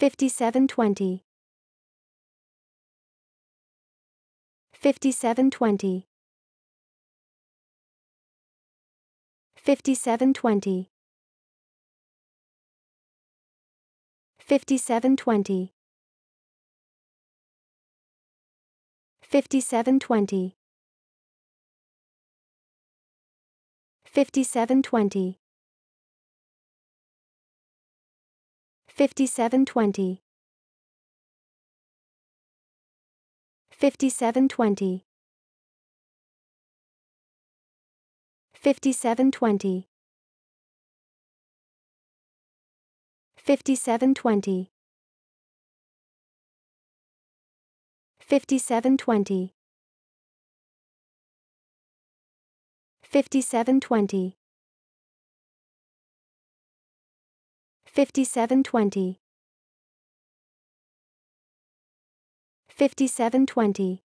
5720 5720 5720 5720 5720 5720 5720 5720 5720 5720 5720 5720 5720 5720